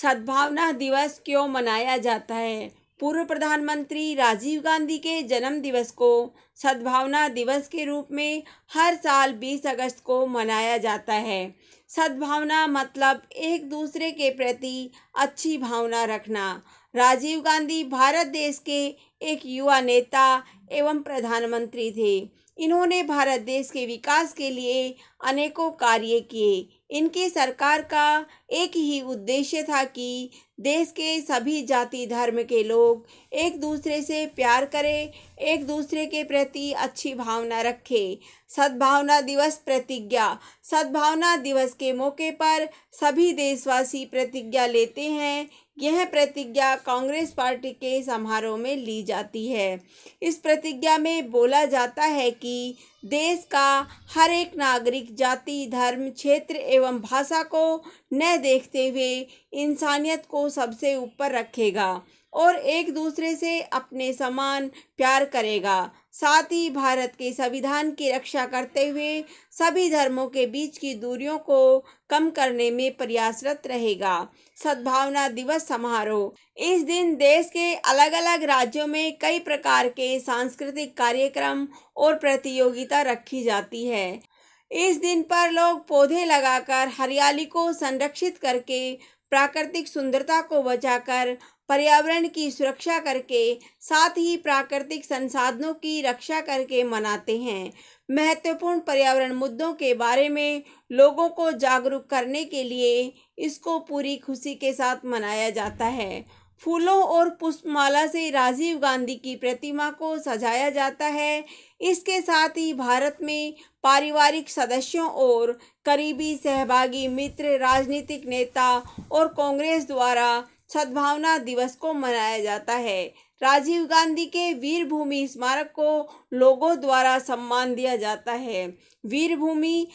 सद्भावना दिवस क्यों मनाया जाता है पूर्व प्रधानमंत्री राजीव गांधी के जन्म दिवस को सद्भावना दिवस के रूप में हर साल 20 अगस्त को मनाया जाता है सद्भावना मतलब एक दूसरे के प्रति अच्छी भावना रखना राजीव गांधी भारत देश के एक युवा नेता एवं प्रधानमंत्री थे इन्होंने भारत देश के विकास के लिए अनेकों कार्य किए इनके सरकार का एक ही उद्देश्य था कि देश के सभी जाति धर्म के लोग एक दूसरे से प्यार करें एक दूसरे के प्रति अच्छी भावना रखें सद्भावना दिवस प्रतिज्ञा सद्भावना दिवस के मौके पर सभी देशवासी प्रतिज्ञा लेते हैं यह प्रतिज्ञा कांग्रेस पार्टी के समारोह में ली जाती है इस प्रतिज्ञा में बोला जाता है कि देश का हर एक नागरिक जाति धर्म क्षेत्र एवं भाषा को न देखते हुए इंसानियत को सबसे ऊपर रखेगा और एक दूसरे से अपने समान प्यार करेगा साथ ही भारत के संविधान की रक्षा करते हुए सभी धर्मों के बीच की दूरियों को कम करने में प्रयासरत रहेगा सद्भावना दिवस समारोह इस दिन देश के अलग अलग राज्यों में कई प्रकार के सांस्कृतिक कार्यक्रम और प्रतियोगिता रखी जाती है इस दिन पर लोग पौधे लगाकर हरियाली को संरक्षित करके प्राकृतिक सुंदरता को बचाकर पर्यावरण की सुरक्षा करके साथ ही प्राकृतिक संसाधनों की रक्षा करके मनाते हैं महत्वपूर्ण पर्यावरण मुद्दों के बारे में लोगों को जागरूक करने के लिए इसको पूरी खुशी के साथ मनाया जाता है फूलों और पुष्पमाला से राजीव गांधी की प्रतिमा को सजाया जाता है इसके साथ ही भारत में पारिवारिक सदस्यों और करीबी सहभागी मित्र राजनीतिक नेता और कांग्रेस द्वारा सद्भावना दिवस को मनाया जाता है राजीव गांधी के वीरभूमि स्मारक को लोगों द्वारा सम्मान दिया जाता है वीरभूमि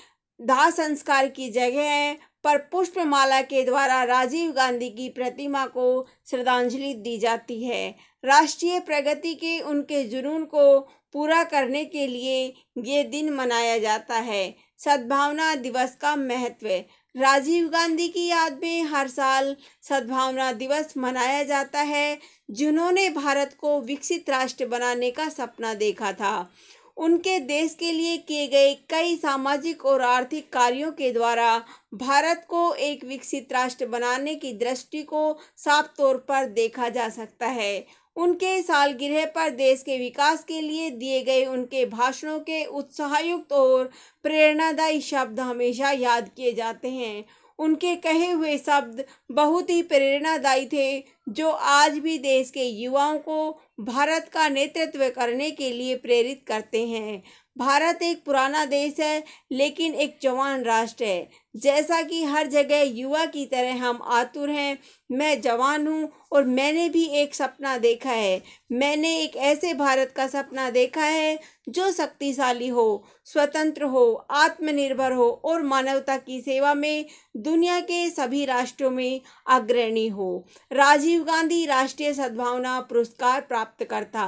दाह संस्कार की जगह है पर पुष्पमाला के द्वारा राजीव गांधी की प्रतिमा को श्रद्धांजलि दी जाती है राष्ट्रीय प्रगति के उनके जुनून को पूरा करने के लिए ये दिन मनाया जाता है सद्भावना दिवस का महत्व राजीव गांधी की याद में हर साल सद्भावना दिवस मनाया जाता है जिन्होंने भारत को विकसित राष्ट्र बनाने का सपना देखा था उनके देश के लिए किए गए कई सामाजिक और आर्थिक कार्यों के द्वारा भारत को एक विकसित राष्ट्र बनाने की दृष्टि को साफ तौर पर देखा जा सकता है उनके सालगिरह पर देश के विकास के लिए दिए गए उनके भाषणों के उत्साहयुक्त और प्रेरणादायी शब्द हमेशा याद किए जाते हैं उनके कहे हुए शब्द बहुत ही प्रेरणादायी थे जो आज भी देश के युवाओं को भारत का नेतृत्व करने के लिए प्रेरित करते हैं भारत एक पुराना देश है लेकिन एक जवान राष्ट्र है जैसा कि हर जगह युवा की तरह हम आतुर हैं मैं जवान हूँ और मैंने भी एक सपना देखा है मैंने एक ऐसे भारत का सपना देखा है जो शक्तिशाली हो स्वतंत्र हो आत्मनिर्भर हो और मानवता की सेवा में दुनिया के सभी राष्ट्रों में अग्रणी हो राजीव राजीव गांधी राष्ट्रीय सद्भावना पुरस्कार प्राप्तकर्ता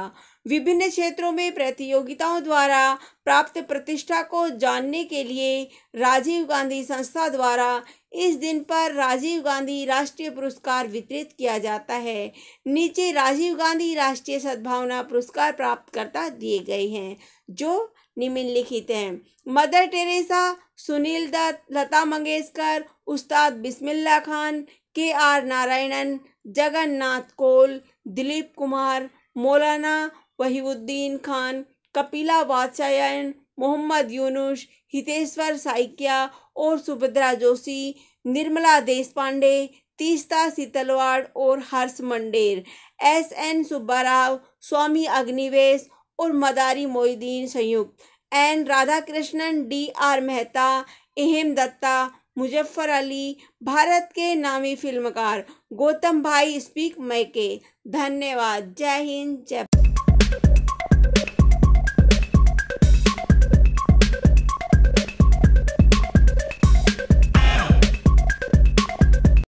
विभिन्न क्षेत्रों में प्रतियोगिताओं द्वारा प्राप्त प्रतिष्ठा को जानने के लिए राजीव गांधी संस्था द्वारा इस दिन पर राजीव गांधी राष्ट्रीय पुरस्कार वितरित किया जाता है नीचे राजीव गांधी राष्ट्रीय सद्भावना पुरस्कार प्राप्तकर्ता दिए गए हैं जो निम्नलिखित हैं मदर टेरेसा सुनील दत्त लता मंगेशकर उस्ताद बिस्मिल्ला खान के आर नारायणन जगन्नाथ कौल दिलीप कुमार मौलाना वहीउद्दीन खान कपिला वात्सायन मोहम्मद यूनुस हितेश्वर साइकिया और सुभद्रा जोशी निर्मला देश पांडे तीस्ता सीतलवाड़ और हर्ष मंडेर एस एन सुब्बाराव स्वामी अग्निवेश और मदारी मोहिद्दीन संयुक्त N Radhakrishnan D R Mehta एहम दत्ता मुजफ्फ़र अली भारत के नामी फिल्मकार गौतम भाई स्पीक मैके धन्यवाद जय हिंद जय